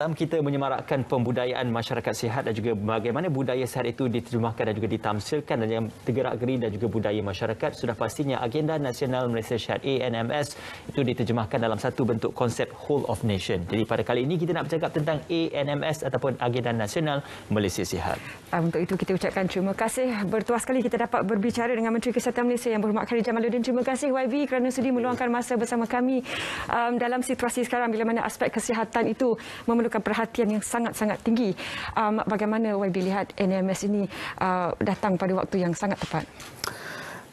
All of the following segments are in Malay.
Dalam kita menyemarakkan pembudayaan masyarakat sihat dan juga bagaimana budaya sihat itu diterjemahkan dan juga ditamsilkan dan yang tergerak geri dan juga budaya masyarakat, sudah pastinya agenda nasional Malaysia Sihat ANMS itu diterjemahkan dalam satu bentuk konsep whole of nation. Jadi pada kali ini kita nak bercakap tentang ANMS ataupun agenda nasional Malaysia Sihat. Ah, untuk itu kita ucapkan terima kasih bertuah sekali kita dapat berbicara dengan Menteri Kesihatan Malaysia yang berhormat Khairi Jamaluddin. Terima kasih YB kerana sudi meluangkan masa bersama kami um, dalam situasi sekarang bila mana aspek kesihatan itu memerlukan memerlukan perhatian yang sangat-sangat tinggi. Um, bagaimana YB lihat NMS ini uh, datang pada waktu yang sangat tepat?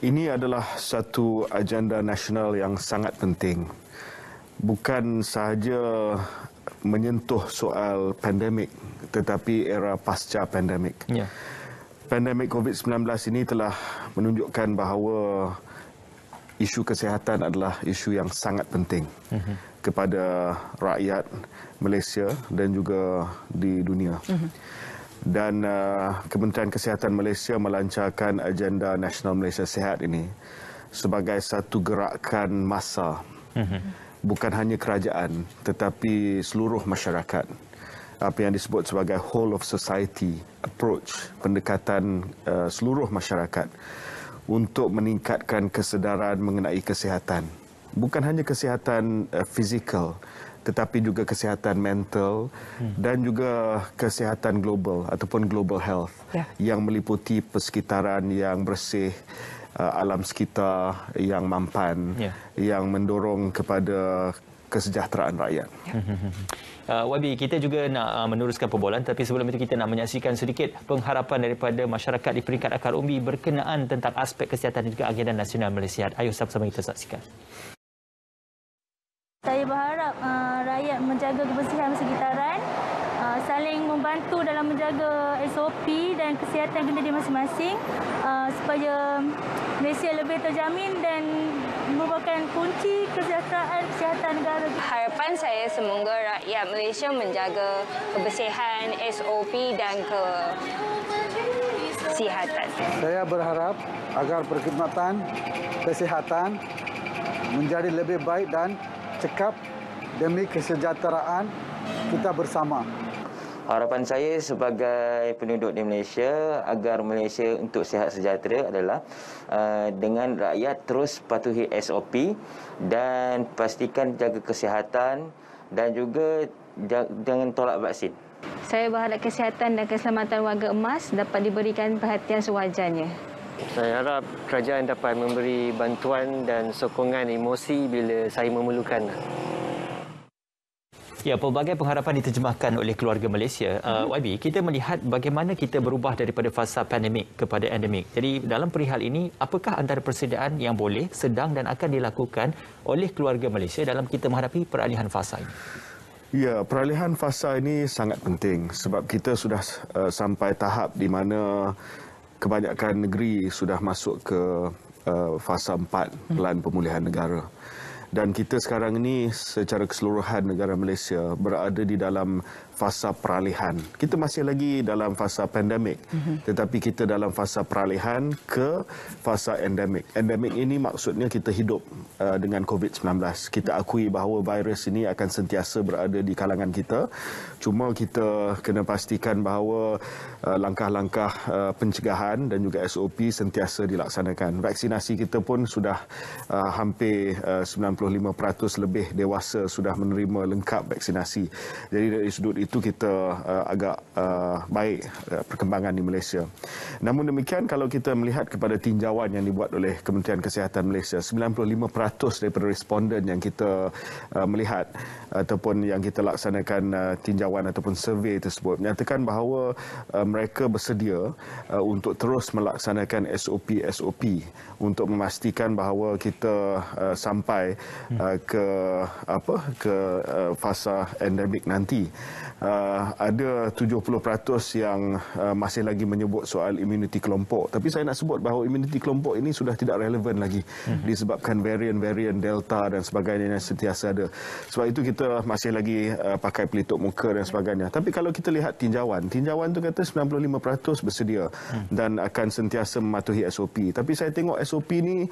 Ini adalah satu agenda nasional yang sangat penting. Bukan sahaja menyentuh soal pandemik tetapi era pasca pandemik. Ya. Pandemik COVID-19 ini telah menunjukkan bahawa isu kesihatan adalah isu yang sangat penting uh-huh. kepada rakyat, Malaysia dan juga di dunia. Mhm. Dan uh, Kementerian Kesihatan Malaysia melancarkan agenda Nasional Malaysia Sehat ini sebagai satu gerakan massa. Mhm. Bukan hanya kerajaan tetapi seluruh masyarakat. Apa yang disebut sebagai whole of society approach, pendekatan uh, seluruh masyarakat untuk meningkatkan kesedaran mengenai kesihatan. Bukan hanya kesihatan uh, fizikal, tetapi juga kesihatan mental dan juga kesihatan global ataupun global health yeah. yang meliputi persekitaran yang bersih uh, alam sekitar yang mampan yeah. yang mendorong kepada kesejahteraan rakyat. Ya. Hmm, hmm, hmm, uh, YB, kita juga nak uh, meneruskan perbualan tapi sebelum itu kita nak menyaksikan sedikit pengharapan daripada masyarakat di peringkat akar umbi berkenaan tentang aspek kesihatan dan juga agenda nasional Malaysia. Ayuh sama-sama kita saksikan berharap uh, rakyat menjaga kebersihan sekitaran, uh, saling membantu dalam menjaga SOP dan kesihatan kita di masing-masing uh, supaya Malaysia lebih terjamin dan merupakan kunci kesejahteraan kesihatan negara. Harapan saya semoga rakyat Malaysia menjaga kebersihan SOP dan kesihatan. Saya berharap agar perkhidmatan kesihatan menjadi lebih baik dan cekap demi kesejahteraan kita bersama. Harapan saya sebagai penduduk di Malaysia agar Malaysia untuk sihat sejahtera adalah uh, dengan rakyat terus patuhi SOP dan pastikan jaga kesihatan dan juga dengan tolak vaksin. Saya berharap kesihatan dan keselamatan warga emas dapat diberikan perhatian sewajarnya. Saya harap kerajaan dapat memberi bantuan dan sokongan emosi bila saya memerlukan. Ya, pelbagai pengharapan diterjemahkan oleh keluarga Malaysia. Uh, mhm. YB, kita melihat bagaimana kita berubah daripada fasa pandemik kepada endemik. Jadi dalam perihal ini, apakah antara persediaan yang boleh, sedang dan akan dilakukan oleh keluarga Malaysia dalam kita menghadapi peralihan fasa ini? Ya, peralihan fasa ini sangat penting sebab kita sudah uh, sampai tahap di mana uh, kebanyakan negeri sudah masuk ke uh, fasa 4 pelan pemulihan negara dan kita sekarang ini secara keseluruhan negara Malaysia berada di dalam fasa peralihan. Kita masih lagi dalam fasa pandemik. Mhm. Tetapi kita dalam fasa peralihan ke fasa endemik. Endemik ini maksudnya kita hidup uh, dengan COVID-19. Kita akui bahawa virus ini akan sentiasa berada di kalangan kita. Cuma kita kena pastikan bahawa uh, langkah-langkah uh, pencegahan dan juga SOP sentiasa dilaksanakan. Vaksinasi kita pun sudah uh, hampir uh, 95% lebih dewasa sudah menerima lengkap vaksinasi. Jadi dari sudut itu itu kita uh, agak uh, baik uh, perkembangan di Malaysia. Namun demikian kalau kita melihat kepada tinjauan yang dibuat oleh Kementerian Kesihatan Malaysia, 95% daripada responden yang kita uh, melihat ataupun yang kita laksanakan uh, tinjauan ataupun survey tersebut menyatakan bahawa uh, mereka bersedia uh, untuk terus melaksanakan SOP-SOP untuk memastikan bahawa kita uh, sampai uh, ke apa ke uh, fasa endemik nanti. Uh, ada 70% yang uh, masih lagi menyebut soal imuniti kelompok. Tapi saya nak sebut bahawa imuniti kelompok ini sudah tidak relevan lagi mhm. disebabkan varian-varian Delta dan sebagainya yang sentiasa ada. Sebab itu kita masih lagi uh, pakai pelitup muka dan sebagainya. Tapi kalau kita lihat tinjauan, tinjauan itu kata 95% bersedia hmm. dan akan sentiasa mematuhi SOP. Tapi saya tengok SOP ini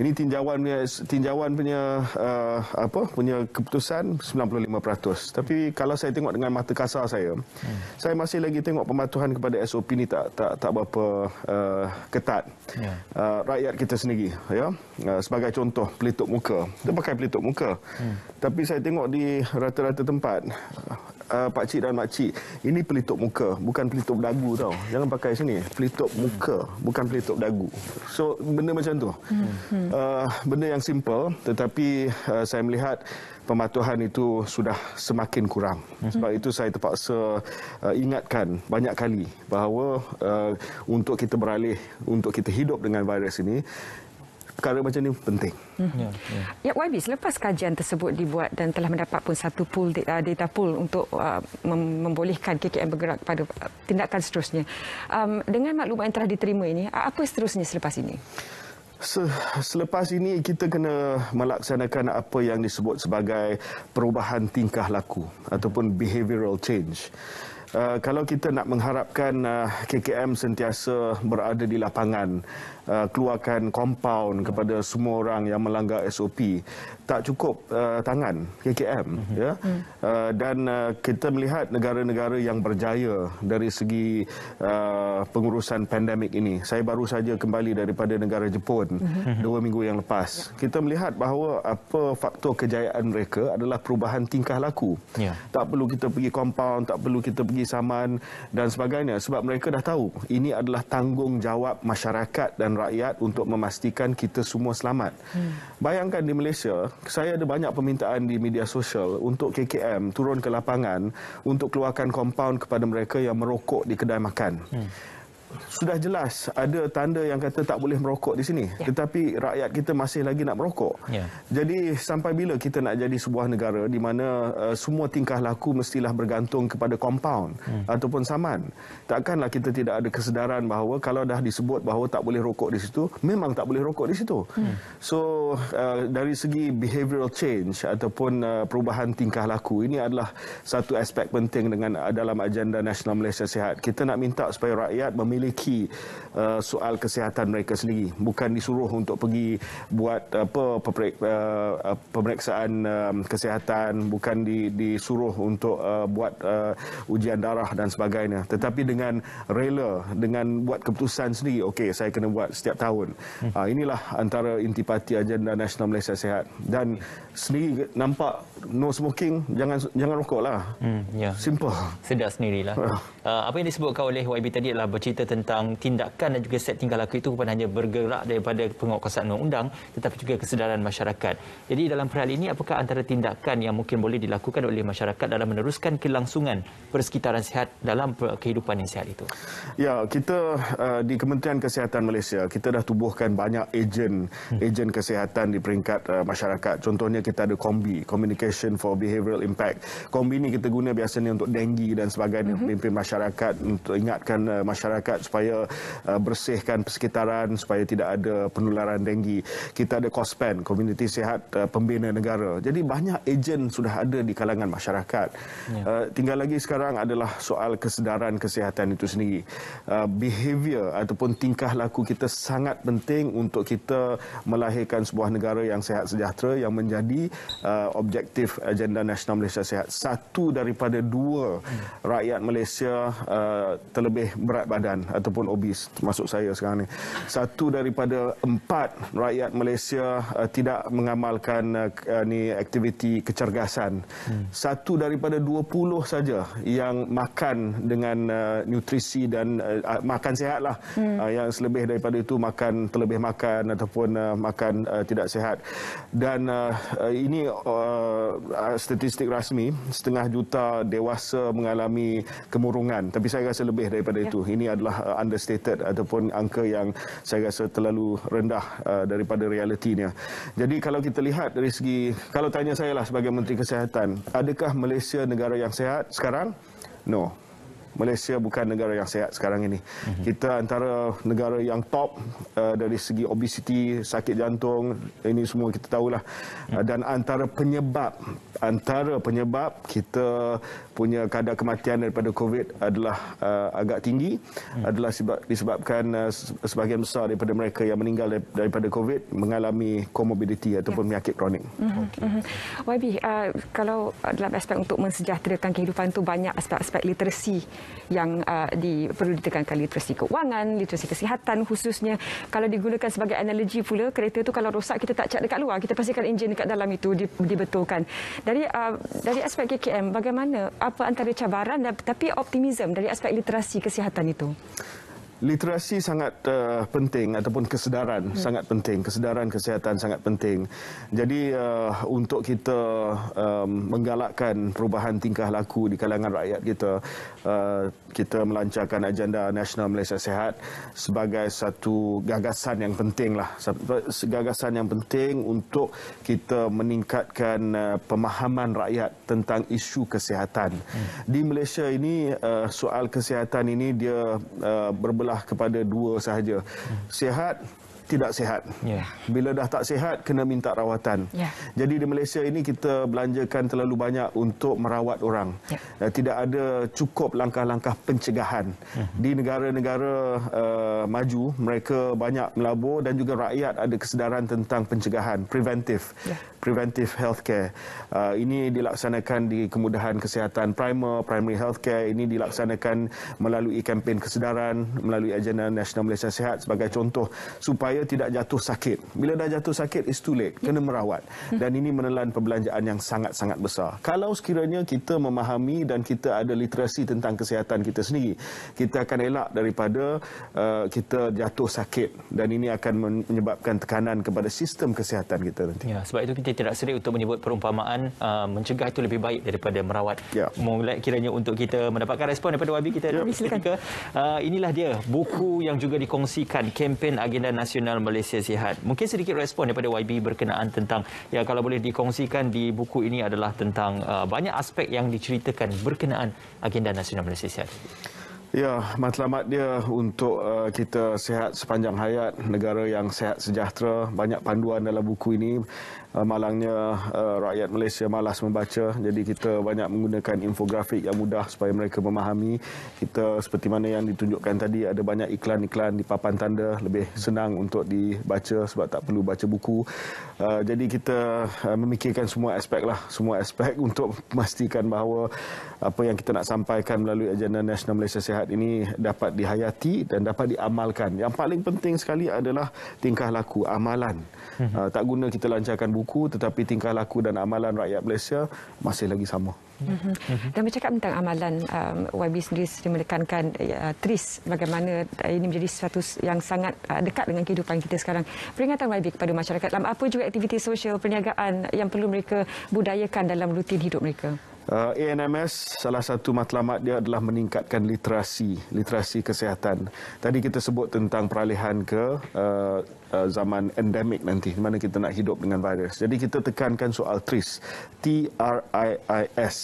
ini tinjauan punya tinjauan punya uh, apa punya keputusan 95%. Tapi kalau saya tengok dengan mata kasar saya, hmm. saya masih lagi tengok pematuhan kepada SOP ni tak tak tak berapa uh, ketat. Yeah. Uh, rakyat kita sendiri ya. Uh, sebagai contoh pelitup muka. Dia pakai pelitup muka. Hmm. Tapi saya tengok di rata-rata tempat uh, pak cik dan mak cik. Ini pelitup muka, bukan pelitup dagu tau. Jangan pakai sini. Pelitup muka, bukan pelitup dagu. So benda macam tu. Uh, benda yang simple tetapi uh, saya melihat pematuhan itu sudah semakin kurang. Hmm. Sebab itu saya terpaksa uh, ingatkan banyak kali bahawa uh, untuk kita beralih untuk kita hidup dengan virus ini perkara macam ni penting. Mhm. Ya, ya. YB, ya, selepas kajian tersebut dibuat dan telah mendapat pun satu pool uh, data pool untuk uh, membolehkan KKM bergerak pada uh, tindakan seterusnya. Um, dengan maklumat yang telah diterima ini, apa seterusnya selepas ini? Selepas ini kita kena melaksanakan apa yang disebut sebagai perubahan tingkah laku ataupun behavioral change. Uh, kalau kita nak mengharapkan uh, KKM sentiasa berada di lapangan Uh, keluarkan compound kepada semua orang yang melanggar SOP tak cukup uh, tangan KKM mhm. ya hmm. uh, dan uh, kita melihat negara-negara yang berjaya dari segi uh, pengurusan pandemik ini saya baru saja kembali daripada negara Jepun mhm. dua minggu yang lepas ya. kita melihat bahawa apa faktor kejayaan mereka adalah perubahan tingkah laku yeah. tak perlu kita pergi compound tak perlu kita pergi saman dan sebagainya sebab mereka dah tahu ini adalah tanggungjawab masyarakat dan dan rakyat untuk memastikan kita semua selamat. Hmm. Bayangkan di Malaysia, saya ada banyak permintaan di media sosial untuk KKM turun ke lapangan untuk keluarkan kompaun kepada mereka yang merokok di kedai makan. Hmm sudah jelas ada tanda yang kata tak boleh merokok di sini ya. tetapi rakyat kita masih lagi nak merokok. Ya. Jadi sampai bila kita nak jadi sebuah negara di mana uh, semua tingkah laku mestilah bergantung kepada compound hmm. ataupun saman. Takkanlah kita tidak ada kesedaran bahawa kalau dah disebut bahawa tak boleh rokok di situ memang tak boleh rokok di situ. Hmm. So uh, dari segi behavioral change ataupun uh, perubahan tingkah laku ini adalah satu aspek penting dengan uh, dalam agenda Nasional Malaysia sehat. Kita nak minta supaya rakyat memilih memiliki uh, soal kesihatan mereka sendiri bukan disuruh untuk pergi buat apa peperik, uh, uh, pemeriksaan uh, kesihatan bukan di, disuruh untuk uh, buat uh, ujian darah dan sebagainya tetapi dengan rela dengan buat keputusan sendiri okey saya kena buat setiap tahun hmm. uh, inilah antara intipati agenda nasional Malaysia sehat dan sendiri nampak no smoking jangan jangan rokoklah hmm ya yeah. simple sedar sendirilah uh, apa yang disebutkan oleh YB tadi adalah bercerita tentang tindakan dan juga set tinggal laku itu bukan hanya bergerak daripada penguatkuasaan undang-undang tetapi juga kesedaran masyarakat. Jadi dalam perhal ini apakah antara tindakan yang mungkin boleh dilakukan oleh masyarakat dalam meneruskan kelangsungan persekitaran sihat dalam kehidupan yang sihat itu? Ya, kita uh, di Kementerian Kesihatan Malaysia, kita dah tubuhkan banyak ejen, hmm. ejen kesihatan di peringkat uh, masyarakat. Contohnya kita ada Kombi Communication for Behavioral Impact. Kombi ini kita guna biasanya untuk denggi dan sebagainya, mm -hmm. masyarakat untuk ingatkan uh, masyarakat supaya uh, bersihkan persekitaran supaya tidak ada penularan denggi. Kita ada COSPAN, Komuniti sehat uh, Pembina Negara. Jadi banyak ejen sudah ada di kalangan masyarakat. Ya. Uh, tinggal lagi sekarang adalah soal kesedaran kesihatan itu sendiri. behaviour ataupun tingkah laku kita sangat penting untuk kita melahirkan sebuah negara yang sehat sejahtera yang menjadi objektif agenda nasional Malaysia Sehat. Satu daripada dua hmm. rakyat Malaysia uh, terlebih berat badan ataupun obes termasuk saya sekarang ni satu daripada empat rakyat Malaysia uh, tidak mengamalkan uh, uh ni aktiviti kecergasan hmm. satu daripada 20 saja yang makan dengan uh, nutrisi dan uh, uh, makan sihatlah hmm. uh, yang selebih daripada itu makan terlebih makan ataupun uh, makan uh, tidak sihat dan uh, uh, ini uh, uh, statistik rasmi setengah juta dewasa mengalami kemurungan tapi saya rasa lebih daripada ya. itu ini adalah uh, understated ataupun angka yang saya rasa terlalu rendah uh, daripada realitinya. Jadi kalau kita lihat dari segi, kalau tanya saya lah sebagai Menteri Kesihatan, adakah Malaysia negara yang sehat sekarang? No. Malaysia bukan negara yang sehat sekarang ini. Mhm. Kita antara negara yang top uh, dari segi obesiti, sakit jantung, ini semua kita tahulah. Uh, dan antara penyebab, antara penyebab kita punya kadar kematian daripada COVID adalah uh, agak tinggi, mhm. adalah disebabkan uh, sebahagian besar daripada mereka yang meninggal daripada COVID mengalami komorbiditi ataupun ya. penyakit kronik. Okay. YB, uh, kalau dalam aspek untuk mensejahterakan kehidupan tu banyak aspek-aspek literasi yang uh, di, perlu ditekankan literasi keuangan, literasi kesihatan khususnya. Kalau digunakan sebagai analogi pula, kereta itu kalau rosak kita tak cat dekat luar, kita pastikan enjin dekat dalam itu di, dibetulkan. Dari uh, dari aspek KKM, bagaimana apa antara cabaran dan, tapi optimisme dari aspek literasi kesihatan itu? literasi sangat uh, penting ataupun kesedaran hmm. sangat penting kesedaran kesihatan sangat penting jadi uh, untuk kita um, menggalakkan perubahan tingkah laku di kalangan rakyat kita uh, kita melancarkan agenda nasional Malaysia Sehat sebagai satu gagasan yang penting lah gagasan yang penting untuk kita meningkatkan uh, pemahaman rakyat tentang isu kesihatan hmm. di Malaysia ini uh, soal kesihatan ini dia uh, berbelah adalah kepada dua sahaja. Sihat tidak sihat. Yeah. Bila dah tak sihat, kena minta rawatan. Yeah. Jadi di Malaysia ini kita belanjakan terlalu banyak untuk merawat orang. Yeah. Ya. Tidak ada cukup langkah-langkah pencegahan. Mm-hmm. Di negara-negara uh, maju, mereka banyak melabur dan juga rakyat ada kesedaran tentang pencegahan, preventif. Yeah preventive healthcare. Uh, ini dilaksanakan di kemudahan kesihatan primer, primary healthcare. Ini dilaksanakan melalui kempen kesedaran, melalui agenda National Malaysia Sehat sebagai contoh supaya tidak jatuh sakit. Bila dah jatuh sakit, it's too late. Kena merawat. Hmm. Dan ini menelan perbelanjaan yang sangat-sangat besar. Kalau sekiranya kita memahami dan kita ada literasi tentang kesihatan kita sendiri, kita akan elak daripada uh, kita jatuh sakit. Dan ini akan menyebabkan tekanan kepada sistem kesihatan kita nanti. Ya, sebab itu kita kita tidak serik untuk menyebut perumpamaan uh, mencegah itu lebih baik daripada merawat. Ya. Mulai kiranya untuk kita mendapatkan respon daripada YB kita. Ya. Ketika, uh, inilah dia buku yang juga dikongsikan kempen Agenda Nasional Malaysia Sihat. Mungkin sedikit respon daripada YB berkenaan tentang ya kalau boleh dikongsikan di buku ini adalah tentang uh, banyak aspek yang diceritakan berkenaan Agenda Nasional Malaysia Sihat. Ya, matlamat dia untuk uh, kita sehat sepanjang hayat, negara yang sehat sejahtera. Banyak panduan dalam buku ini. Uh, malangnya uh, rakyat Malaysia malas membaca. Jadi kita banyak menggunakan infografik yang mudah supaya mereka memahami. Kita seperti mana yang ditunjukkan tadi, ada banyak iklan-iklan di papan tanda. Lebih senang untuk dibaca sebab tak perlu baca buku. Uh, jadi kita uh, memikirkan semua aspek lah, semua aspek untuk memastikan bahawa apa yang kita nak sampaikan melalui agenda Nasional Malaysia Sehat jihad ini dapat dihayati dan dapat diamalkan. Yang paling penting sekali adalah tingkah laku, amalan. Uh, tak guna kita lancarkan buku tetapi tingkah laku dan amalan rakyat Malaysia masih lagi sama. Mhm. Mhm. Dan bercakap tentang amalan, um, YB sendiri sering menekankan uh, tris bagaimana uh, ini menjadi sesuatu yang sangat uh, dekat dengan kehidupan kita sekarang. Peringatan YB kepada masyarakat dalam apa juga aktiviti sosial perniagaan yang perlu mereka budayakan dalam rutin hidup mereka? Uh, eh, ANMS salah satu matlamat dia adalah meningkatkan literasi, literasi kesihatan. Tadi kita sebut tentang peralihan ke eh, eh, zaman endemik nanti, di mana kita nak hidup dengan virus. Jadi kita tekankan soal TRIS, T-R-I-I-S.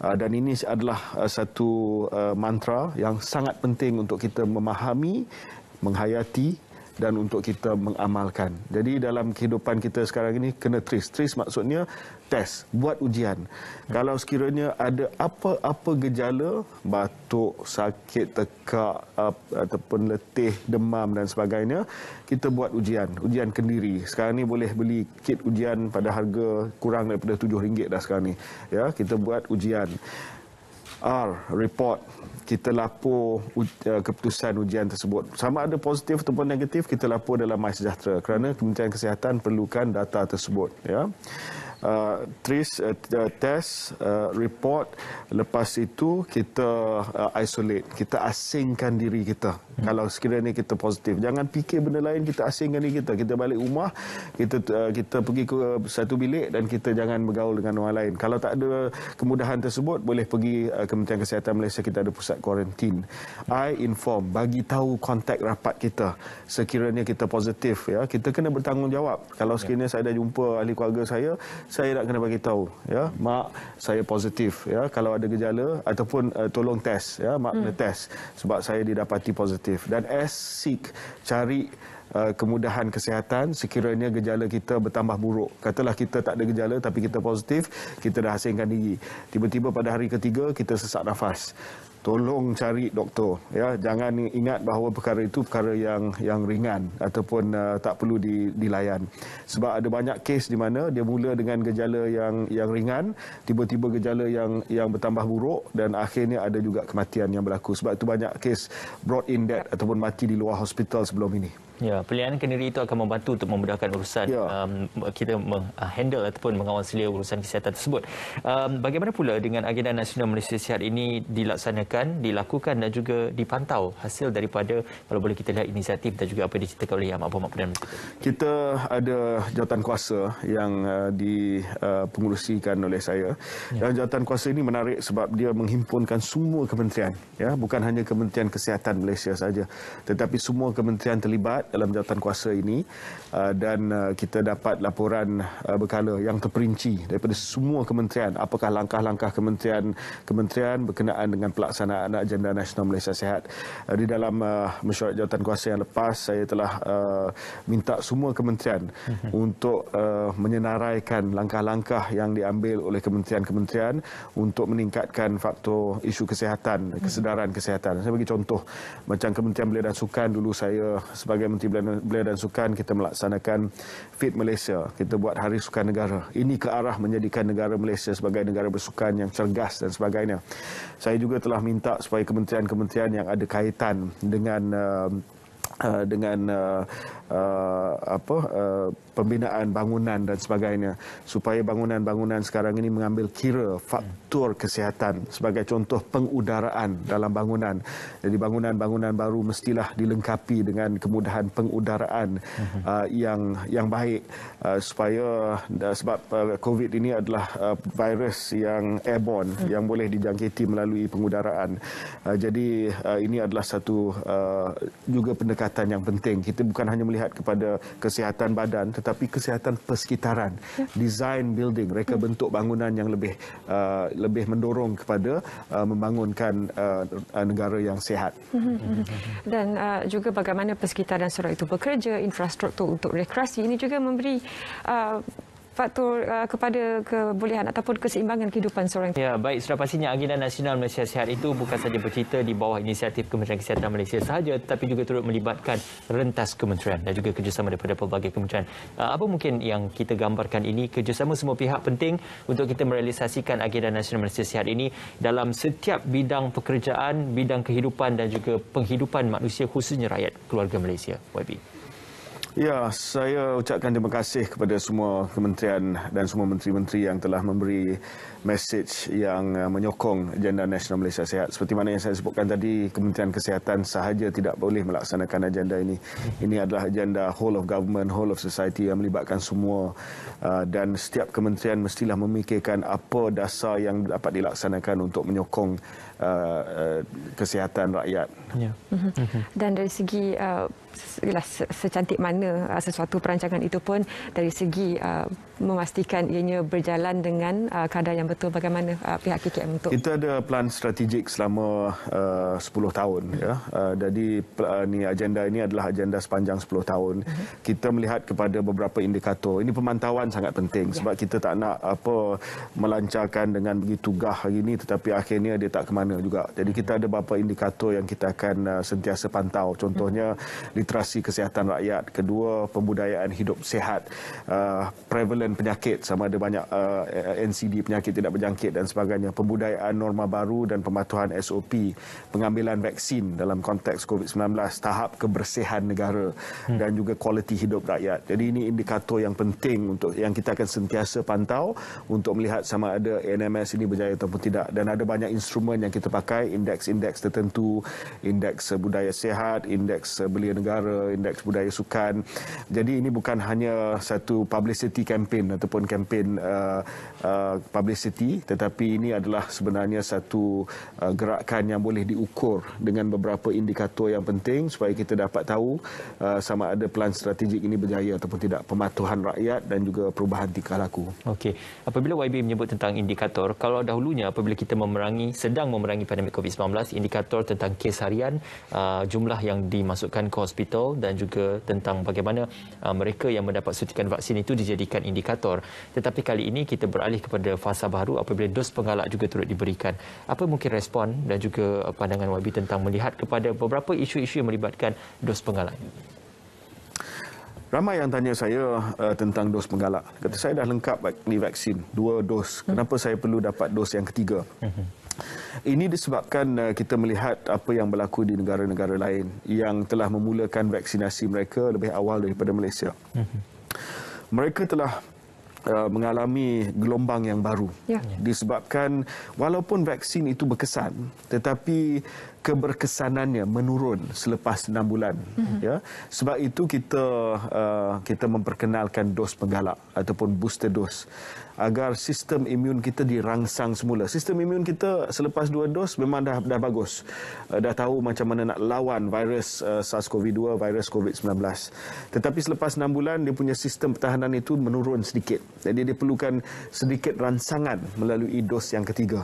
dan ini adalah satu mantra yang sangat penting untuk kita memahami, menghayati dan untuk kita mengamalkan. Jadi dalam kehidupan kita sekarang ini kena tris. Tris maksudnya test, buat ujian. Kalau sekiranya ada apa-apa gejala, batuk, sakit, tekak ataupun letih, demam dan sebagainya, kita buat ujian, ujian kendiri. Sekarang ni boleh beli kit ujian pada harga kurang daripada RM7 dah sekarang ni. Ya, kita buat ujian. R report kita lapor eh, keputusan ujian tersebut sama ada positif ataupun negatif kita lapor dalam MySejahtera kerana Kementerian Kesihatan perlukan data tersebut ya Uh, tris, uh, test, uh, report lepas itu kita uh, isolate, kita asingkan diri kita, hmm. kalau sekiranya kita positif, jangan fikir benda lain kita asingkan diri kita, kita balik rumah kita uh, kita pergi ke satu bilik dan kita jangan bergaul dengan orang lain kalau tak ada kemudahan tersebut, boleh pergi uh, Kementerian Kesihatan Malaysia, kita ada pusat kuarantin. I inform bagi tahu kontak rapat kita sekiranya kita positif ya kita kena bertanggungjawab. Kalau ya. sekiranya saya dah jumpa ahli keluarga saya, saya nak kena bagi tahu ya mak saya positif ya kalau ada gejala ataupun uh, tolong test ya mak hmm. kena test sebab saya didapati positif dan as seek cari Uh, kemudahan kesihatan sekiranya gejala kita bertambah buruk. Katalah kita tak ada gejala tapi kita positif, kita dah asingkan diri. Tiba-tiba pada hari ketiga kita sesak nafas tolong cari doktor ya jangan ingat bahawa perkara itu perkara yang yang ringan ataupun uh, tak perlu di, dilayan sebab ada banyak kes di mana dia mula dengan gejala yang yang ringan tiba-tiba gejala yang yang bertambah buruk dan akhirnya ada juga kematian yang berlaku sebab itu banyak kes brought in dead ataupun mati di luar hospital sebelum ini Ya, pelayanan kendiri itu akan membantu untuk memudahkan urusan ya. um, kita uh, handle ataupun mengawal selia urusan kesihatan tersebut. Um, bagaimana pula dengan agenda nasional Malaysia Sihat ini dilaksanakan, dilakukan dan juga dipantau hasil daripada kalau boleh kita lihat inisiatif dan juga apa yang diceritakan oleh Yang Mahmud Perdana Menteri? Kita ada jawatan kuasa yang uh, dipengurusikan uh, oleh saya. Ya. Dan jawatan kuasa ini menarik sebab dia menghimpunkan semua kementerian. Ya, bukan hanya Kementerian Kesihatan Malaysia saja, tetapi semua kementerian terlibat dalam jawatan kuasa ini uh, dan uh, kita dapat laporan uh, berkala yang terperinci daripada semua kementerian apakah langkah-langkah kementerian-kementerian berkenaan dengan pelaksanaan agenda nasional Malaysia Sehat di dalam mesyuarat jawatan kuasa yang lepas saya telah minta semua kementerian mhm. untuk menyenaraikan langkah-langkah yang diambil oleh kementerian-kementerian untuk meningkatkan faktor isu kesihatan mhm. kesedaran kesihatan saya bagi contoh macam Kementerian Belia dan Sukan dulu saya sebagai Menteri Belia dan Sukan kita melaksanakan Fit Malaysia. Kita buat Hari Sukan Negara. Ini ke arah menjadikan negara Malaysia sebagai negara bersukan yang cergas dan sebagainya. Saya juga telah minta supaya kementerian-kementerian yang ada kaitan dengan uh, uh, dengan uh, uh, apa uh, pembinaan bangunan dan sebagainya supaya bangunan-bangunan sekarang ini mengambil kira faktor kesihatan sebagai contoh pengudaraan dalam bangunan. Jadi bangunan-bangunan baru mestilah dilengkapi dengan kemudahan pengudaraan mhm. uh, yang yang baik uh, supaya uh, sebab uh, COVID ini adalah uh, virus yang airborne hmm. yang boleh dijangkiti melalui pengudaraan. Uh, jadi uh, ini adalah satu uh, juga pendekatan yang penting. Kita bukan hanya melihat kepada kesihatan badan tetapi tetapi kesihatan persekitaran, ya. design building, reka hmm. bentuk bangunan yang lebih uh, lebih mendorong kepada uh, membangunkan uh, uh negara yang sihat. Hmm, hmm, Dan uh, juga bagaimana persekitaran seorang itu bekerja, infrastruktur untuk rekreasi ini juga memberi uh, faktor uh, kepada kebolehan ataupun keseimbangan kehidupan seorang. Ya, baik sudah pastinya agenda nasional Malaysia Sihat itu bukan saja bercita di bawah inisiatif Kementerian Kesihatan Malaysia sahaja tetapi juga turut melibatkan rentas kementerian dan juga kerjasama daripada pelbagai kementerian. Uh, apa mungkin yang kita gambarkan ini kerjasama semua pihak penting untuk kita merealisasikan agenda nasional Malaysia Sihat ini dalam setiap bidang pekerjaan, bidang kehidupan dan juga penghidupan manusia khususnya rakyat keluarga Malaysia. Wabi. Ya, saya ucapkan terima kasih kepada semua kementerian dan semua menteri-menteri yang telah memberi Message yang uh, menyokong agenda nasional Malaysia sehat. Seperti mana yang saya sebutkan tadi, Kementerian Kesihatan sahaja tidak boleh melaksanakan agenda ini. Ini adalah agenda whole of government, whole of society yang melibatkan semua uh, dan setiap kementerian mestilah memikirkan apa dasar yang dapat dilaksanakan untuk menyokong uh, kesihatan rakyat. Ya. Mhm. Mhm. Dan dari segi uh, secantik mana sesuatu perancangan itu pun dari segi uh, memastikan ianya berjalan dengan uh, kadar yang betul bagaimana uh, pihak KKM untuk Kita ada plan strategik selama uh, 10 tahun ya. Uh, jadi uh, ni agenda ini adalah agenda sepanjang 10 tahun. Uh-huh. Kita melihat kepada beberapa indikator. Ini pemantauan sangat penting ya. sebab kita tak nak apa melancarkan dengan begitu gah hari ini tetapi akhirnya dia tak ke mana juga. Jadi kita ada beberapa indikator yang kita akan uh, sentiasa pantau. Contohnya uh-huh. literasi kesihatan rakyat, kedua pembudayaan hidup sehat uh, prevalence dan penyakit sama ada banyak uh, eh, NCD penyakit tidak berjangkit dan sebagainya pembudayaan norma baru dan pematuhan SOP pengambilan vaksin dalam konteks COVID-19 tahap kebersihan negara hmm. dan juga kualiti hidup rakyat jadi ini indikator yang penting untuk yang kita akan sentiasa pantau untuk melihat sama ada NMS ini berjaya atau tidak dan ada banyak instrumen yang kita pakai indeks-indeks tertentu indeks budaya sehat indeks belia negara indeks budaya sukan jadi ini bukan hanya satu publicity campaign kempen ataupun kempen uh, uh, publicity tetapi ini adalah sebenarnya satu uh, gerakan yang boleh diukur dengan beberapa indikator yang penting supaya kita dapat tahu uh, sama ada pelan strategik ini berjaya ataupun tidak pematuhan rakyat dan juga perubahan tingkah laku. Okey. Apabila YB menyebut tentang indikator, kalau dahulunya apabila kita memerangi sedang memerangi pandemik COVID-19, indikator tentang kes harian, uh, jumlah yang dimasukkan ke hospital dan juga tentang bagaimana uh, mereka yang mendapat suntikan vaksin itu dijadikan indikator indikator. Tetapi kali ini kita beralih kepada fasa baru apabila dos penggalak juga turut diberikan. Apa mungkin respon dan juga uh, pandangan YB tentang melihat kepada beberapa isu-isu yang melibatkan dos penggalak? Ramai yang tanya saya uh, tentang dos penggalak. Kata saya dah lengkap ni vaksin, dua dos. Hmm. Kenapa saya perlu dapat dos yang ketiga? Hmm. Ini disebabkan uh, kita melihat apa yang berlaku di negara-negara lain yang telah memulakan vaksinasi mereka lebih awal daripada Malaysia. Hmm. Mereka telah Uh, mengalami gelombang yang baru ya. ya. disebabkan walaupun vaksin itu berkesan tetapi keberkesanannya menurun selepas 6 bulan uh-huh. ya sebab itu kita uh, kita memperkenalkan dos penggalak ataupun booster dos agar sistem imun kita dirangsang semula. Sistem imun kita selepas dua dos memang dah dah bagus. Uh, dah tahu macam mana nak lawan virus uh, eh, SARS-CoV-2, virus COVID-19. Tetapi selepas enam bulan dia punya sistem pertahanan itu menurun sedikit. Jadi dia perlukan sedikit rangsangan melalui dos yang ketiga.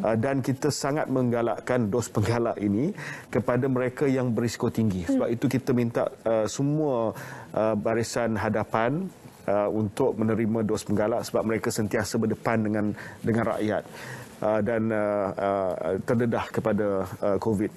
Uh, dan kita sangat menggalakkan dos penggalak ini kepada mereka yang berisiko tinggi. Sebab hmm. itu kita minta uh, semua uh, barisan hadapan Uh, untuk menerima dos penggalak sebab mereka sentiasa berdepan dengan dengan rakyat uh, dan uh, uh, terdedah kepada uh, COVID.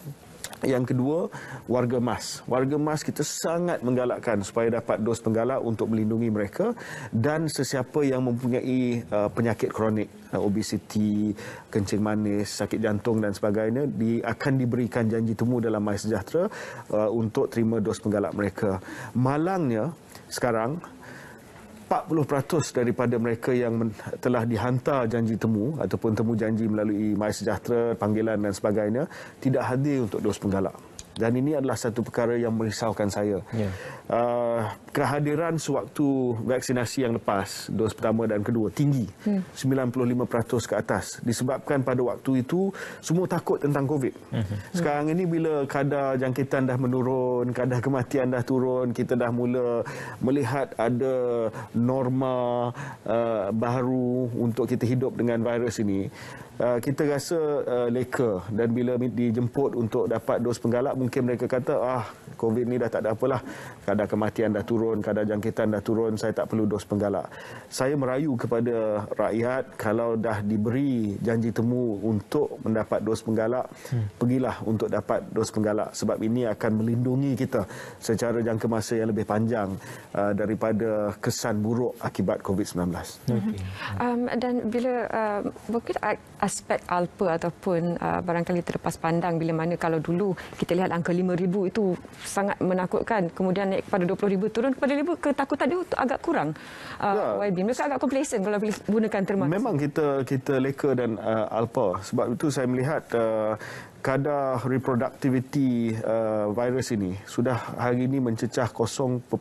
Yang kedua, warga emas. Warga emas kita sangat menggalakkan supaya dapat dos penggalak untuk melindungi mereka dan sesiapa yang mempunyai uh, penyakit kronik, uh, obesiti, kencing manis, sakit jantung dan sebagainya di, akan diberikan janji temu dalam MySejahtera uh, untuk terima dos penggalak mereka. Malangnya, sekarang 40% daripada mereka yang telah dihantar janji temu ataupun temu janji melalui MySejahtera, panggilan dan sebagainya tidak hadir untuk dos penggalak dan ini adalah satu perkara yang merisaukan saya. Yeah. Ya. Uh, kehadiran sewaktu vaksinasi yang lepas, dos pertama dan kedua, tinggi. Hmm. 95% ke atas. Disebabkan pada waktu itu, semua takut tentang COVID. Hmm. Sekarang ini bila kadar jangkitan dah menurun, kadar kematian dah turun, kita dah mula melihat ada norma uh, baru untuk kita hidup dengan virus ini. Uh, kita rasa uh, leka dan bila dijemput untuk dapat dos penggalak mungkin mereka kata ah covid ni dah tak ada apalah kadar kematian dah turun kadar jangkitan dah turun saya tak perlu dos penggalak saya merayu kepada rakyat kalau dah diberi janji temu untuk mendapat dos penggalak hmm. pergilah untuk dapat dos penggalak sebab ini akan melindungi kita secara jangka masa yang lebih panjang uh, daripada kesan buruk akibat covid-19 okay. Mm-hmm. um, dan bila uh, mungkin aspek alpa ataupun uh, barangkali terlepas pandang bila mana kalau dulu kita lihat angka 5000 itu sangat menakutkan kemudian naik kepada 20000 turun kepada 5000 ketakutan dia agak kurang uh, ya. YB mereka agak complacent kalau gunakan terma memang kita kita leka dan uh, alpa sebab itu saya melihat uh, kadar reproductivity uh, virus ini sudah hari ini mencecah 0.99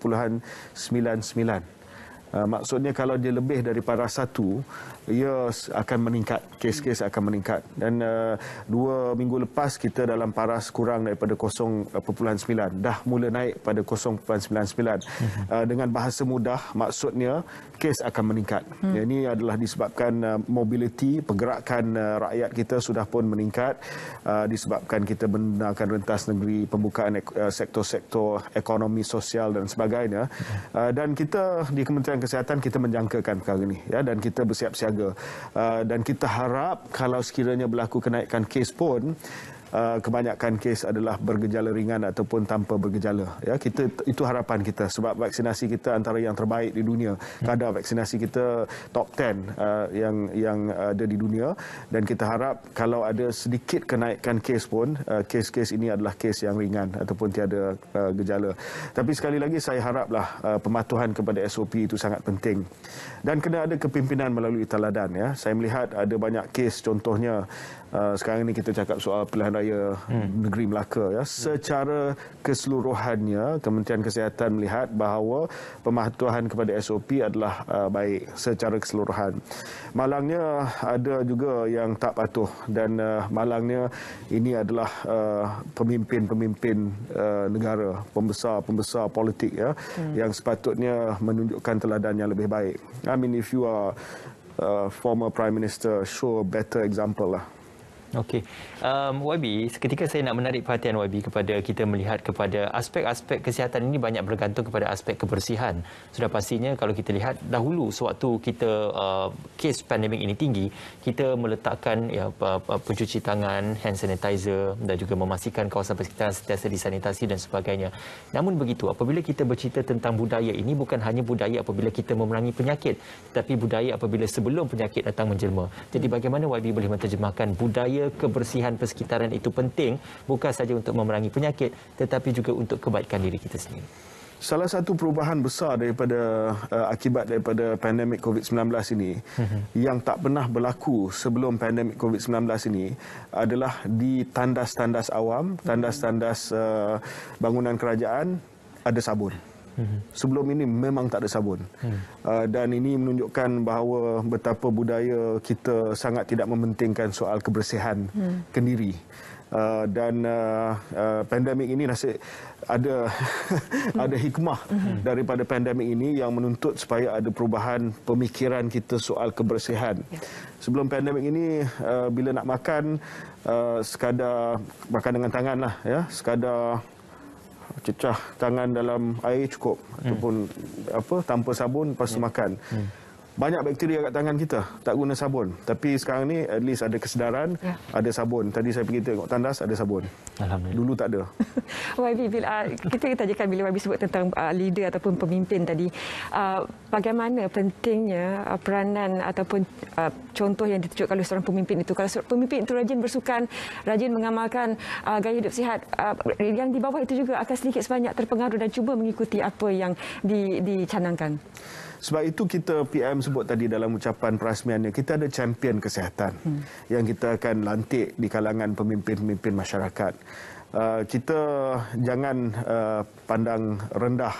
Ah, maksudnya kalau dia lebih daripada satu, ia akan meningkat, kes-kes akan meningkat. Dan ah, dua minggu lepas kita dalam paras kurang daripada 0.9, ah, dah mula naik pada 0.99. Uh, mhm. dengan bahasa mudah, maksudnya kes akan meningkat. Hmm. Ya, ini adalah disebabkan uh, mobiliti, pergerakan rakyat kita sudah pun meningkat disebabkan kita benarkan rentas negeri, pembukaan sektor-sektor ekonomi, sosial dan sebagainya. Hmm. dan kita di Kementerian Kementerian Kesihatan kita menjangkakan perkara ini ya, dan kita bersiap siaga. Uh, dan kita harap kalau sekiranya berlaku kenaikan kes pun, Uh, kebanyakan kes adalah bergejala ringan ataupun tanpa bergejala. Ya, kita itu harapan kita sebab vaksinasi kita antara yang terbaik di dunia. Hmm. Kadar vaksinasi kita top 10 uh, yang yang ada di dunia dan kita harap kalau ada sedikit kenaikan kes pun, uh, kes-kes ini adalah kes yang ringan ataupun tiada uh, gejala. Tapi sekali lagi saya haraplah uh, pematuhan kepada SOP itu sangat penting dan kena ada kepimpinan melalui teladan ya saya melihat ada banyak kes contohnya uh, sekarang ini kita cakap soal pilihan raya hmm. negeri Melaka ya secara keseluruhannya Kementerian Kesihatan melihat bahawa pematuhan kepada SOP adalah uh, baik secara keseluruhan malangnya ada juga yang tak patuh dan uh, malangnya ini adalah pemimpin-pemimpin negara pembesar-pembesar politik ya hmm. yang sepatutnya menunjukkan teladan yang lebih baik I mean, if you are a former Prime Minister, show a better example. Okey. Um, YB, seketika saya nak menarik perhatian YB kepada kita melihat kepada aspek-aspek kesihatan ini banyak bergantung kepada aspek kebersihan. Sudah pastinya kalau kita lihat dahulu sewaktu kita uh, kes pandemik ini tinggi, kita meletakkan ya, pencuci tangan, hand sanitizer dan juga memastikan kawasan persekitaran sentiasa disanitasi dan sebagainya. Namun begitu, apabila kita bercerita tentang budaya ini bukan hanya budaya apabila kita memerangi penyakit, tetapi budaya apabila sebelum penyakit datang menjelma. Jadi bagaimana YB boleh menterjemahkan budaya supaya kebersihan persekitaran itu penting bukan saja untuk memerangi penyakit tetapi juga untuk kebaikan diri kita sendiri. Salah satu perubahan besar daripada uh, akibat daripada pandemik COVID-19 ini mhm. yang tak pernah berlaku sebelum pandemik COVID-19 ini adalah di tandas-tandas awam, tandas-tandas uh, bangunan kerajaan ada sabun. Mhm. Sebelum ini memang tak ada sabun. Hmm. Uh, dan ini menunjukkan bahawa betapa budaya kita sangat tidak mementingkan soal kebersihan hmm. kendiri. Uh, dan uh, uh, pandemik ini nasib ada ada hikmah hmm. daripada pandemik ini yang menuntut supaya ada perubahan pemikiran kita soal kebersihan. Ya. Sebelum pandemik ini uh, bila nak makan uh, sekadar makan dengan tangan lah, ya sekadar cecah tangan dalam air cukup ataupun apa tanpa sabun lepas hmm. makan. Hmm banyak bakteria kat tangan kita tak guna sabun tapi sekarang ni at least ada kesedaran ya. ada sabun tadi saya pergi tengok tandas ada sabun alhamdulillah dulu tak ada YB bila uh, kita jadikan bila YB sebut tentang uh, leader ataupun pemimpin tadi uh, bagaimana pentingnya uh, peranan ataupun uh, contoh yang ditunjukkan oleh seorang pemimpin itu kalau seorang pemimpin itu rajin bersukan rajin mengamalkan uh, gaya hidup sihat uh, yang di bawah itu juga akan sedikit sebanyak terpengaruh dan cuba mengikuti apa yang di, dicanangkan sebab itu kita PM sebut tadi dalam ucapan perasmiannya, kita ada champion kesihatan hmm. yang kita akan lantik di kalangan pemimpin-pemimpin masyarakat. Uh, kita jangan uh, pandang rendah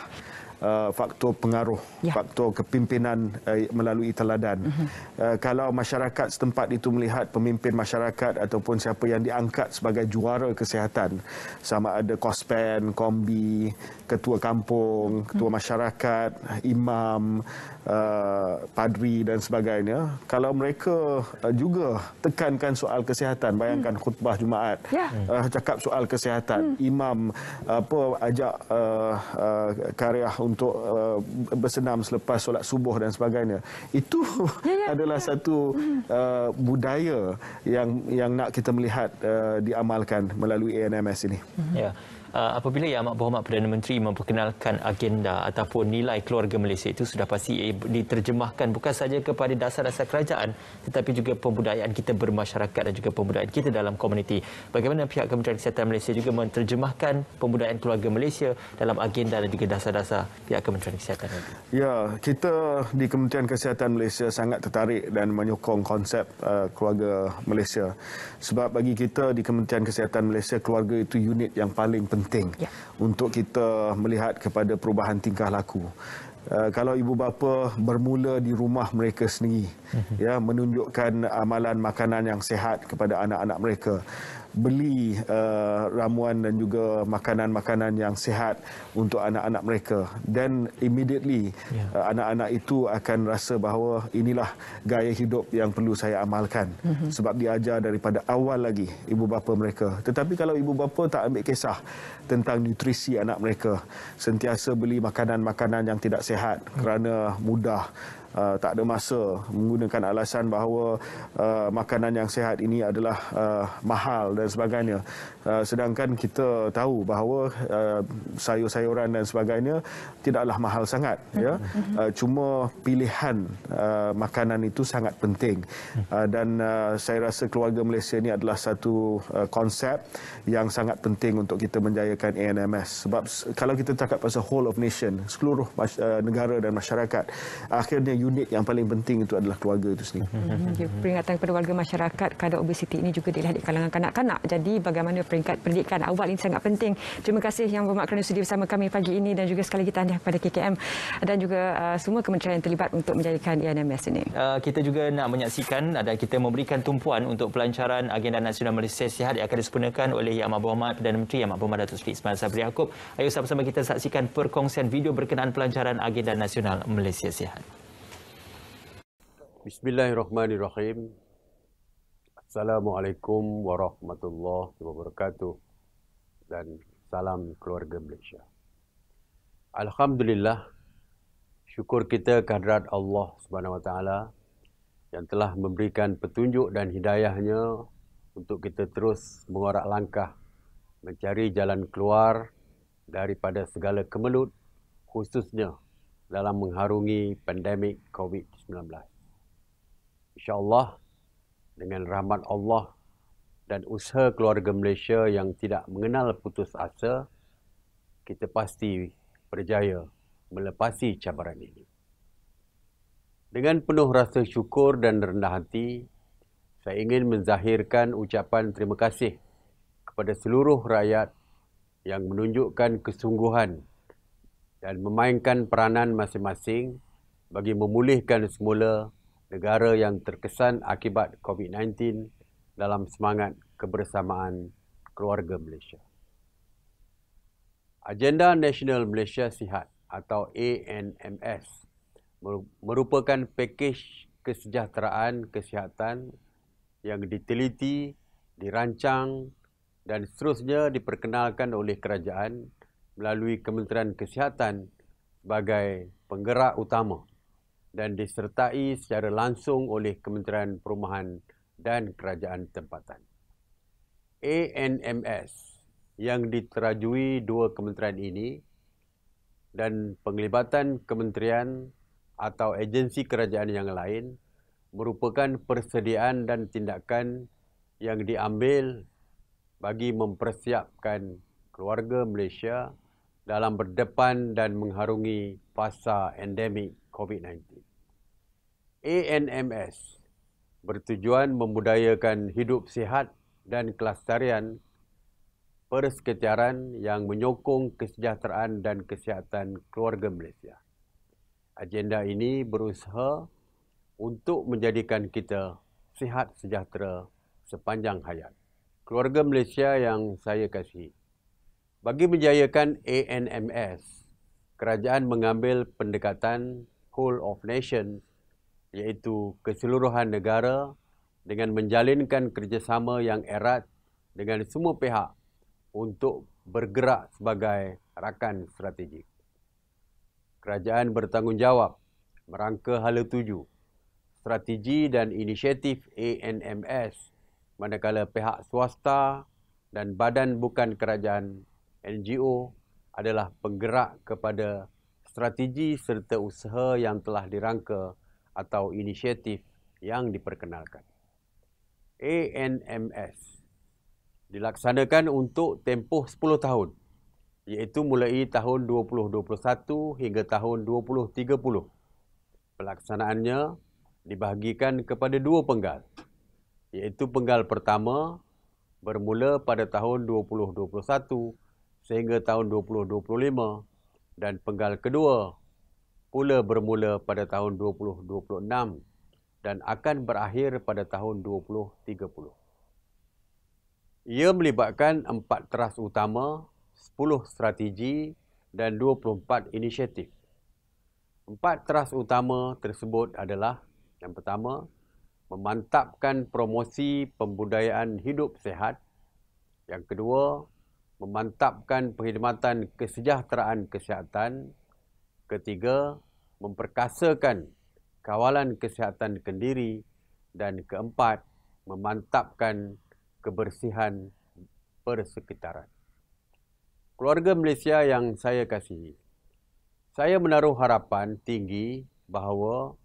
uh, faktor pengaruh, ya. faktor kepimpinan uh, melalui teladan. Uh-huh. Uh, kalau masyarakat setempat itu melihat pemimpin masyarakat ataupun siapa yang diangkat sebagai juara kesihatan, sama ada kospen, kombi, ketua kampung, mhm. ketua uh-huh. masyarakat, imam, uh, padri dan sebagainya, kalau mereka uh, juga tekankan soal kesihatan, bayangkan uh-huh. khutbah Jumaat, ya. uh, cakap soal kesihatan, uh-huh. imam apa ajak uh, uh, karya untuk untuk uh, bersenam selepas solat subuh dan sebagainya. Itu ya, ya, ya. adalah ya. satu uh, budaya yang yang nak kita melihat uh, diamalkan melalui ANMS ini. Ya. Uh, apabila Yang Amat Berhormat Perdana Menteri memperkenalkan agenda ataupun nilai keluarga Malaysia itu sudah pasti diterjemahkan bukan saja kepada dasar-dasar kerajaan tetapi juga pembudayaan kita bermasyarakat dan juga pembudayaan kita dalam komuniti. Bagaimana pihak Kementerian Kesihatan Malaysia juga menterjemahkan pembudayaan keluarga Malaysia dalam agenda dan juga dasar-dasar pihak Kementerian Kesihatan? Ya, kita di Kementerian Kesihatan Malaysia sangat tertarik dan menyokong konsep uh, keluarga Malaysia. Sebab bagi kita di Kementerian Kesihatan Malaysia, keluarga itu unit yang paling penting penting ya. untuk kita melihat kepada perubahan tingkah laku. Uh, kalau ibu bapa bermula di rumah mereka sendiri uh-huh. ya menunjukkan amalan makanan yang sehat kepada anak-anak mereka beli uh, ramuan dan juga makanan-makanan yang sihat untuk anak-anak mereka dan immediately ya. uh, anak-anak yeah. uh, itu akan rasa bahawa inilah gaya hidup yang perlu saya amalkan mm-hmm. sebab diajar daripada awal lagi ibu bapa mereka tetapi kalau ibu bapa tak ambil kisah tentang nutrisi anak mereka sentiasa beli makanan-makanan yang tidak sihat mm-hmm. kerana mudah uh, tak ada masa menggunakan alasan bahawa uh, makanan yang sehat ini adalah uh, mahal dan sebagainya. Uh, sedangkan kita tahu bahawa uh, sayur-sayuran dan sebagainya tidaklah mahal sangat. Ya? Mm-hmm. Uh, cuma pilihan uh, makanan itu sangat penting. Uh, dan uh, saya rasa keluarga Malaysia ini adalah satu uh, konsep yang sangat penting untuk kita menjayakan ANMS. Sebab kalau kita cakap pasal whole of nation, seluruh uh, negara dan masyarakat, akhirnya unit yang paling penting itu adalah keluarga itu sendiri. Mm Peringatan kepada warga masyarakat kadar obesiti ini juga dilihat di kalangan kanak-kanak. Jadi bagaimana peringkat pendidikan awal ini sangat penting. Terima kasih yang berhormat kerana sudi bersama kami pagi ini dan juga sekali lagi tahniah kepada KKM dan juga uh, semua kementerian yang terlibat untuk menjadikan IANMS e ini. Uh, kita juga nak menyaksikan ada kita memberikan tumpuan untuk pelancaran agenda nasional Malaysia Sihat yang akan disempurnakan oleh Yang Amat Berhormat Perdana Menteri Yang Amat Berhormat Datuk Seri Ismail Sabri Yaakob. Ayuh sama-sama kita saksikan perkongsian video berkenaan pelancaran agenda nasional Malaysia Sihat. Bismillahirrahmanirrahim. Assalamualaikum warahmatullahi wabarakatuh dan salam keluarga Malaysia. Alhamdulillah syukur kita kehadrat Allah Subhanahu Wa Taala yang telah memberikan petunjuk dan hidayahnya untuk kita terus mengorak langkah mencari jalan keluar daripada segala kemelut khususnya dalam mengharungi pandemik COVID-19 insyaAllah dengan rahmat Allah dan usaha keluarga Malaysia yang tidak mengenal putus asa, kita pasti berjaya melepasi cabaran ini. Dengan penuh rasa syukur dan rendah hati, saya ingin menzahirkan ucapan terima kasih kepada seluruh rakyat yang menunjukkan kesungguhan dan memainkan peranan masing-masing bagi memulihkan semula negara yang terkesan akibat COVID-19 dalam semangat kebersamaan keluarga Malaysia. Agenda Nasional Malaysia Sihat atau ANMS merupakan pakej kesejahteraan kesihatan yang diteliti, dirancang dan seterusnya diperkenalkan oleh kerajaan melalui Kementerian Kesihatan sebagai penggerak utama dan disertai secara langsung oleh Kementerian Perumahan dan Kerajaan Tempatan. ANMS yang diterajui dua kementerian ini dan penglibatan kementerian atau agensi kerajaan yang lain merupakan persediaan dan tindakan yang diambil bagi mempersiapkan keluarga Malaysia dalam berdepan dan mengharungi fasa endemik COVID-19. ANMS bertujuan membudayakan hidup sihat dan kelestarian persekitaran yang menyokong kesejahteraan dan kesihatan keluarga Malaysia. Agenda ini berusaha untuk menjadikan kita sihat sejahtera sepanjang hayat. Keluarga Malaysia yang saya kasihi. Bagi menjayakan ANMS, kerajaan mengambil pendekatan Whole of nation iaitu keseluruhan negara dengan menjalinkan kerjasama yang erat dengan semua pihak untuk bergerak sebagai rakan strategik. Kerajaan bertanggungjawab merangka hala tuju, strategi dan inisiatif ANMS manakala pihak swasta dan badan bukan kerajaan NGO adalah penggerak kepada strategi serta usaha yang telah dirangka atau inisiatif yang diperkenalkan. ANMS dilaksanakan untuk tempoh 10 tahun iaitu mulai tahun 2021 hingga tahun 2030. Pelaksanaannya dibahagikan kepada dua penggal iaitu penggal pertama bermula pada tahun 2021 sehingga tahun 2025 dan penggal kedua pula bermula pada tahun 2026 dan akan berakhir pada tahun 2030. Ia melibatkan empat teras utama, 10 strategi dan 24 inisiatif. Empat teras utama tersebut adalah yang pertama, memantapkan promosi pembudayaan hidup sehat. Yang kedua, memantapkan perkhidmatan kesejahteraan kesihatan. Ketiga, memperkasakan kawalan kesihatan kendiri dan keempat memantapkan kebersihan persekitaran. Keluarga Malaysia yang saya kasihi. Saya menaruh harapan tinggi bahawa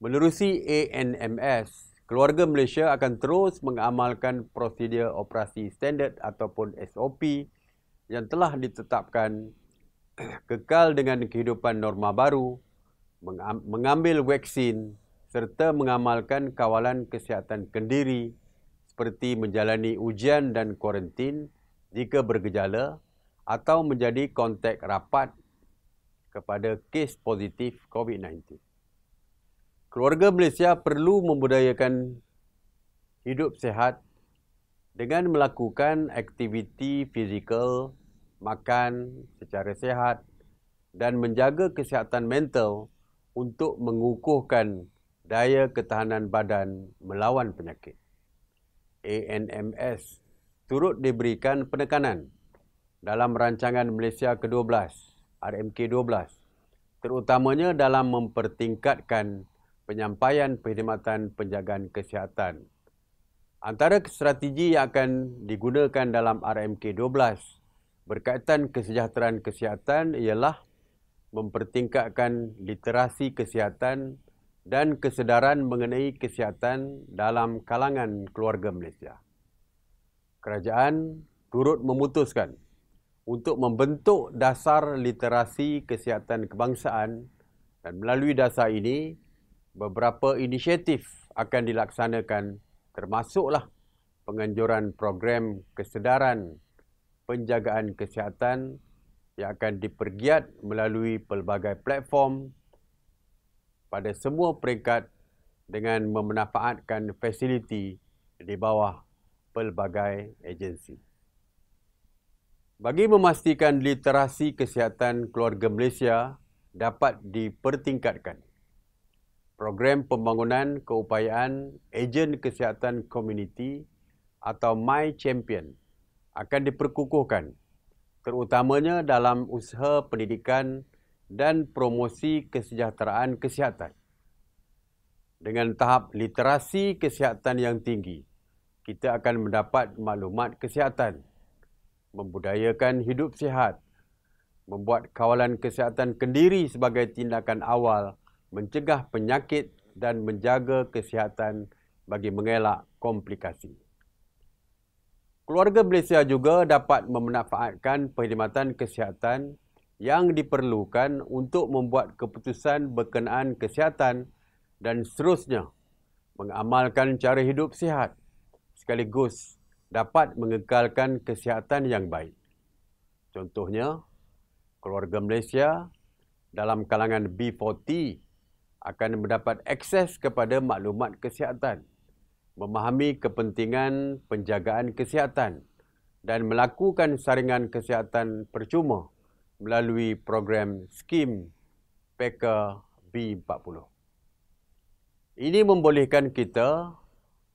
menerusi ANMS, keluarga Malaysia akan terus mengamalkan prosedur operasi standard ataupun SOP yang telah ditetapkan kekal dengan kehidupan norma baru mengambil vaksin serta mengamalkan kawalan kesihatan kendiri seperti menjalani ujian dan kuarantin jika bergejala atau menjadi kontak rapat kepada kes positif COVID-19. Keluarga Malaysia perlu membudayakan hidup sehat dengan melakukan aktiviti fizikal, makan secara sehat dan menjaga kesihatan mental untuk mengukuhkan daya ketahanan badan melawan penyakit. ANMS turut diberikan penekanan dalam rancangan Malaysia ke-12, RMK-12, terutamanya dalam mempertingkatkan penyampaian perkhidmatan penjagaan kesihatan. Antara strategi yang akan digunakan dalam RMK-12 berkaitan kesejahteraan kesihatan ialah mempertingkatkan literasi kesihatan dan kesedaran mengenai kesihatan dalam kalangan keluarga Malaysia. Kerajaan turut memutuskan untuk membentuk dasar literasi kesihatan kebangsaan dan melalui dasar ini beberapa inisiatif akan dilaksanakan termasuklah penganjuran program kesedaran penjagaan kesihatan yang akan dipergiat melalui pelbagai platform pada semua peringkat dengan memanfaatkan fasiliti di bawah pelbagai agensi. Bagi memastikan literasi kesihatan keluarga Malaysia dapat dipertingkatkan, program pembangunan keupayaan ejen kesihatan komuniti atau My Champion akan diperkukuhkan terutamanya dalam usaha pendidikan dan promosi kesejahteraan kesihatan. Dengan tahap literasi kesihatan yang tinggi, kita akan mendapat maklumat kesihatan, membudayakan hidup sihat, membuat kawalan kesihatan kendiri sebagai tindakan awal, mencegah penyakit dan menjaga kesihatan bagi mengelak komplikasi. Keluarga Malaysia juga dapat memanfaatkan perkhidmatan kesihatan yang diperlukan untuk membuat keputusan berkenaan kesihatan dan seterusnya mengamalkan cara hidup sihat sekaligus dapat mengekalkan kesihatan yang baik. Contohnya, keluarga Malaysia dalam kalangan B40 akan mendapat akses kepada maklumat kesihatan memahami kepentingan penjagaan kesihatan dan melakukan saringan kesihatan percuma melalui program skim PEKA B40. Ini membolehkan kita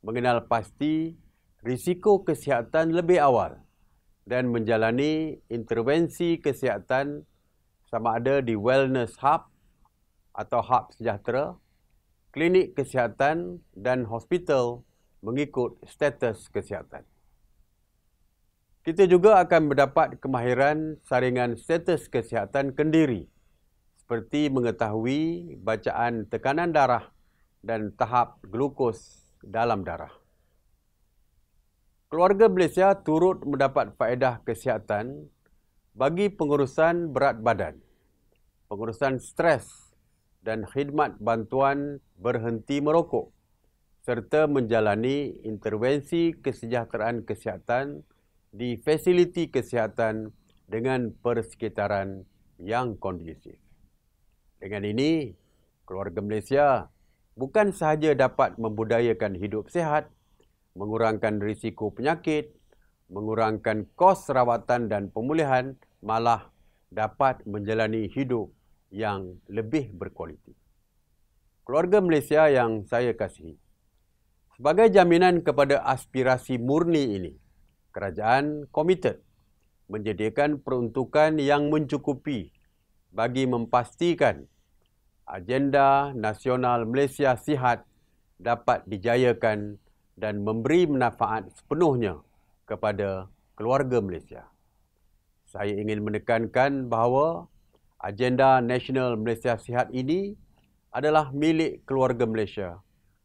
mengenal pasti risiko kesihatan lebih awal dan menjalani intervensi kesihatan sama ada di wellness hub atau hub sejahtera, klinik kesihatan dan hospital mengikut status kesihatan. Kita juga akan mendapat kemahiran saringan status kesihatan kendiri seperti mengetahui bacaan tekanan darah dan tahap glukos dalam darah. Keluarga Malaysia turut mendapat faedah kesihatan bagi pengurusan berat badan, pengurusan stres dan khidmat bantuan berhenti merokok serta menjalani intervensi kesejahteraan kesihatan di fasiliti kesihatan dengan persekitaran yang kondusif. Dengan ini, keluarga Malaysia bukan sahaja dapat membudayakan hidup sehat, mengurangkan risiko penyakit, mengurangkan kos rawatan dan pemulihan, malah dapat menjalani hidup yang lebih berkualiti. Keluarga Malaysia yang saya kasihi, Sebagai jaminan kepada aspirasi murni ini, kerajaan komited menjadikan peruntukan yang mencukupi bagi memastikan agenda nasional Malaysia sihat dapat dijayakan dan memberi manfaat sepenuhnya kepada keluarga Malaysia. Saya ingin menekankan bahawa agenda nasional Malaysia sihat ini adalah milik keluarga Malaysia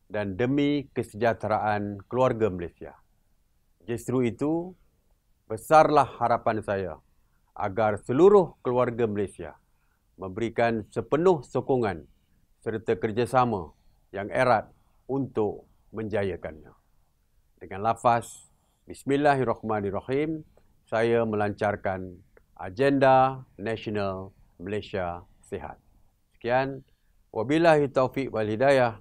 dan demi kesejahteraan keluarga Malaysia. Justru itu, besarlah harapan saya agar seluruh keluarga Malaysia memberikan sepenuh sokongan serta kerjasama yang erat untuk menjayakannya. Dengan lafaz Bismillahirrahmanirrahim, saya melancarkan agenda nasional Malaysia Sehat. Sekian, wabillahi taufiq wal hidayah.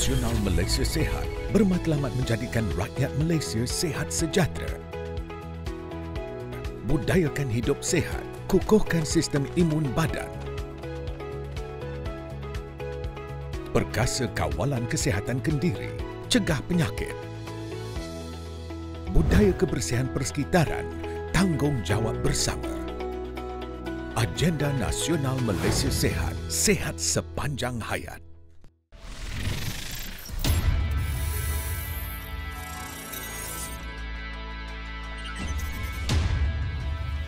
Nasional Malaysia Sehat bermatlamat menjadikan rakyat Malaysia sehat sejahtera. Budayakan hidup sehat, kukuhkan sistem imun badan. Perkasa kawalan kesihatan kendiri, cegah penyakit. Budaya kebersihan persekitaran, tanggungjawab bersama. Agenda Nasional Malaysia Sehat, sehat sepanjang hayat.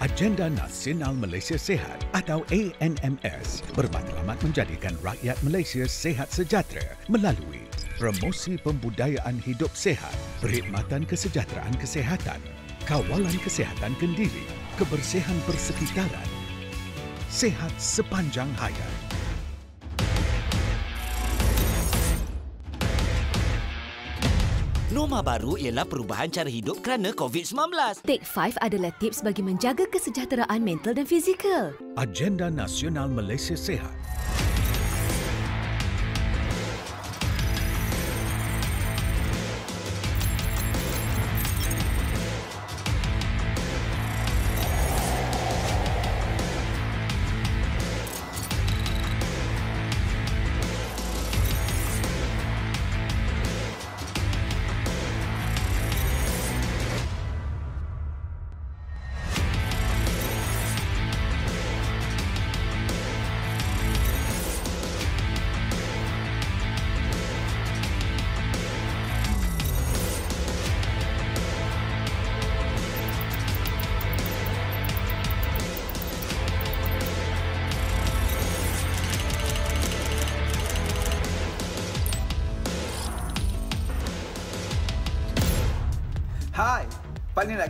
Agenda Nasional Malaysia Sehat atau ANMS bermaklumat menjadikan rakyat Malaysia sehat sejahtera melalui promosi pembudayaan hidup sehat, perkhidmatan kesejahteraan kesehatan, kawalan kesehatan kendiri, kebersihan persekitaran, sehat sepanjang hayat. Normal baru ialah perubahan cara hidup kerana COVID-19. Take 5 adalah tips bagi menjaga kesejahteraan mental dan fizikal. Agenda Nasional Malaysia Sehat.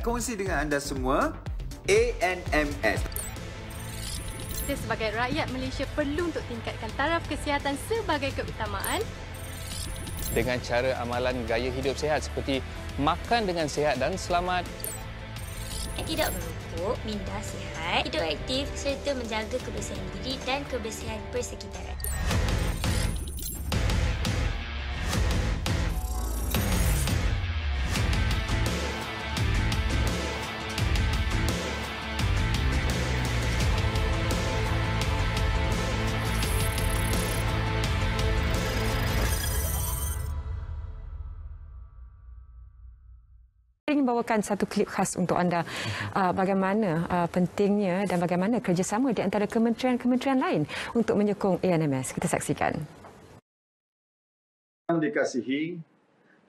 kongsi dengan anda semua ANMS. Kita sebagai rakyat Malaysia perlu untuk tingkatkan taraf kesihatan sebagai keutamaan dengan cara amalan gaya hidup sehat seperti makan dengan sehat dan selamat. Tidak merokok, minda sihat, hidup aktif serta menjaga kebersihan diri dan kebersihan persekitaran. Bawakan satu klip khas untuk anda ah, bagaimana ah, pentingnya dan bagaimana kerjasama di antara kementerian-kementerian lain untuk menyokong ANMS. Kita saksikan. Yang dikasihi,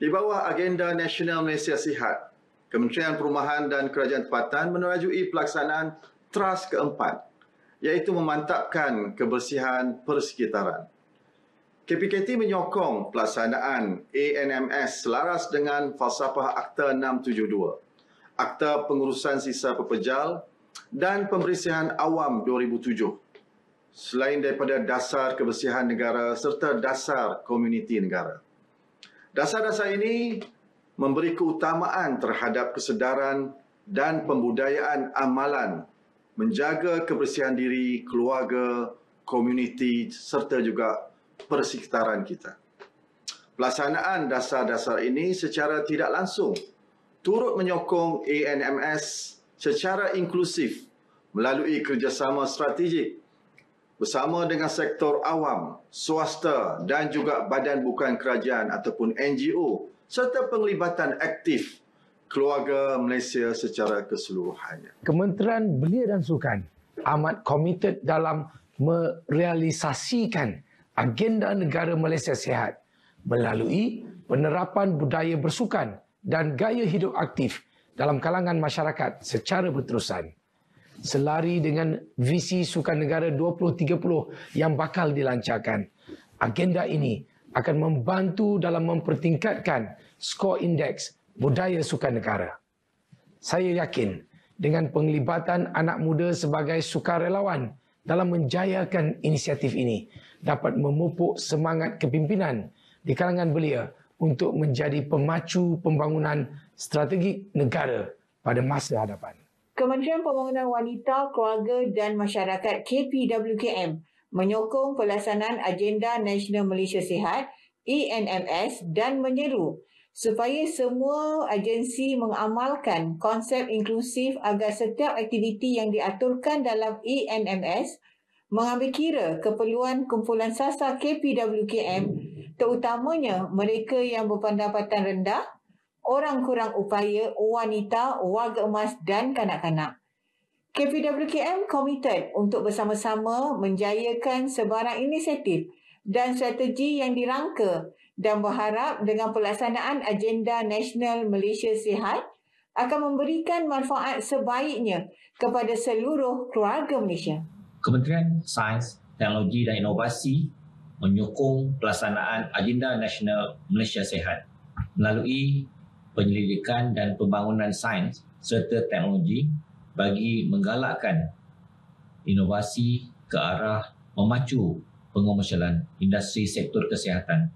di bawah agenda Nasional Malaysia Sihat, Kementerian Perumahan dan Kerajaan Tempatan menerajui pelaksanaan trust keempat iaitu memantapkan kebersihan persekitaran. KPKT menyokong pelaksanaan ANMS selaras dengan falsafah Akta 672, Akta Pengurusan Sisa Pepejal dan Pembersihan Awam 2007 selain daripada Dasar Kebersihan Negara serta Dasar Komuniti Negara. Dasar-dasar ini memberi keutamaan terhadap kesedaran dan pembudayaan amalan menjaga kebersihan diri, keluarga, komuniti serta juga persekitaran kita. Pelaksanaan dasar-dasar ini secara tidak langsung turut menyokong ANMS secara inklusif melalui kerjasama strategik bersama dengan sektor awam, swasta dan juga badan bukan kerajaan ataupun NGO serta penglibatan aktif keluarga Malaysia secara keseluruhannya. Kementerian Belia dan Sukan amat komited dalam merealisasikan agenda negara Malaysia sehat melalui penerapan budaya bersukan dan gaya hidup aktif dalam kalangan masyarakat secara berterusan. Selari dengan visi Sukan Negara 2030 yang bakal dilancarkan, agenda ini akan membantu dalam mempertingkatkan skor indeks budaya sukan negara. Saya yakin dengan penglibatan anak muda sebagai sukarelawan dalam menjayakan inisiatif ini dapat memupuk semangat kepimpinan di kalangan belia untuk menjadi pemacu pembangunan strategik negara pada masa hadapan. Kementerian Pembangunan Wanita, Keluarga dan Masyarakat KPWKM menyokong pelaksanaan agenda Nasional Malaysia Sihat ENMS dan menyeru supaya semua agensi mengamalkan konsep inklusif agar setiap aktiviti yang diaturkan dalam ENMS mengambil kira keperluan kumpulan sasar KPWKM terutamanya mereka yang berpendapatan rendah, orang kurang upaya, wanita, warga emas dan kanak-kanak. KPWKM komited untuk bersama-sama menjayakan sebarang inisiatif dan strategi yang dirangka dan berharap dengan pelaksanaan agenda nasional Malaysia Sihat akan memberikan manfaat sebaiknya kepada seluruh keluarga Malaysia. Kementerian Sains, Teknologi dan Inovasi menyokong pelaksanaan agenda nasional Malaysia Sihat melalui penyelidikan dan pembangunan sains serta teknologi bagi menggalakkan inovasi ke arah memacu pengomersialan industri sektor kesihatan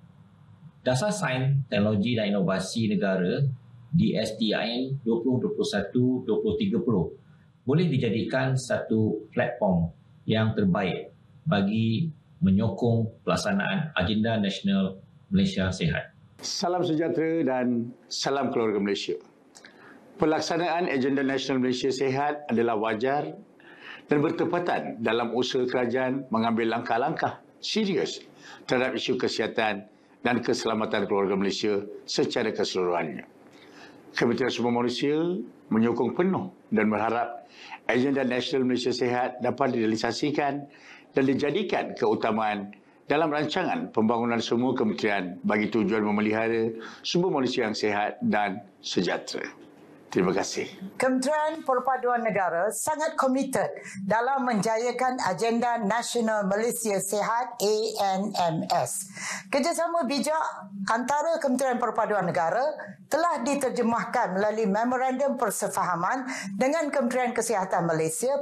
Dasar Sains, Teknologi dan Inovasi Negara di STIN 2021-2030 boleh dijadikan satu platform yang terbaik bagi menyokong pelaksanaan agenda nasional Malaysia Sehat. Salam sejahtera dan salam keluarga Malaysia. Pelaksanaan agenda nasional Malaysia Sehat adalah wajar dan bertepatan dalam usaha kerajaan mengambil langkah-langkah serius terhadap isu kesihatan dan keselamatan keluarga Malaysia secara keseluruhannya. Kementerian Sumber Malaysia menyokong penuh dan berharap agenda nasional Malaysia sehat dapat direalisasikan dan dijadikan keutamaan dalam rancangan pembangunan semua kementerian bagi tujuan memelihara sumber Malaysia yang sehat dan sejahtera. Terima kasih. Kementerian Perpaduan Negara sangat komited dalam menjayakan agenda Nasional Malaysia Sehat ANMS. Kerjasama bijak antara Kementerian Perpaduan Negara telah diterjemahkan melalui memorandum persefahaman dengan Kementerian Kesihatan Malaysia